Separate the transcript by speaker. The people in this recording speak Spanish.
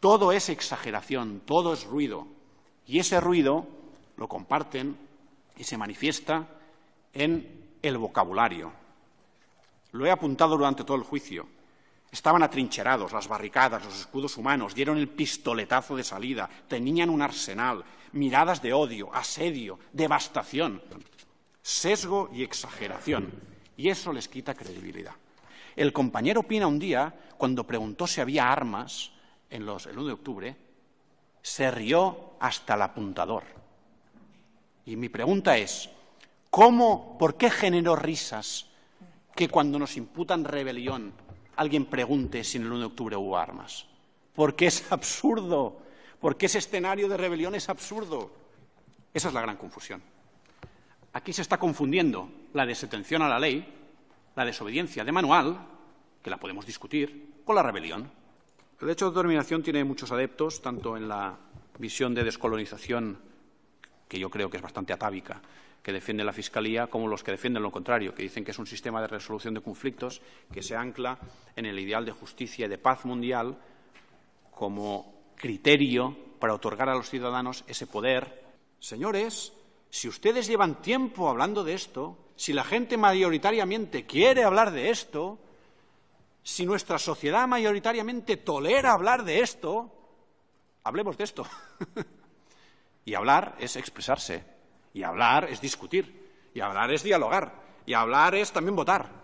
Speaker 1: Todo es exageración, todo es ruido. Y ese ruido lo comparten y se manifiesta en el vocabulario. Lo he apuntado durante todo el juicio. Estaban atrincherados, las barricadas, los escudos humanos, dieron el pistoletazo de salida, tenían un arsenal, miradas de odio, asedio, devastación, sesgo y exageración. Y eso les quita credibilidad. El compañero Pina un día, cuando preguntó si había armas, en el 1 de octubre, se rió hasta el apuntador. Y mi pregunta es, ¿cómo, por qué generó risas que cuando nos imputan rebelión alguien pregunte si en el 1 de octubre hubo armas? Porque es absurdo, porque ese escenario de rebelión es absurdo. Esa es la gran confusión. Aquí se está confundiendo la desatención a la ley, la desobediencia de manual, que la podemos discutir, con la rebelión. El derecho de autodeterminación tiene muchos adeptos, tanto en la visión de descolonización, que yo creo que es bastante atávica, que defiende la Fiscalía, como los que defienden lo contrario, que dicen que es un sistema de resolución de conflictos que se ancla en el ideal de justicia y de paz mundial como criterio para otorgar a los ciudadanos ese poder. Señores, si ustedes llevan tiempo hablando de esto, si la gente mayoritariamente quiere hablar de esto, si nuestra sociedad mayoritariamente tolera hablar de esto, hablemos de esto. y hablar es expresarse, y hablar es discutir, y hablar es dialogar, y hablar es también votar.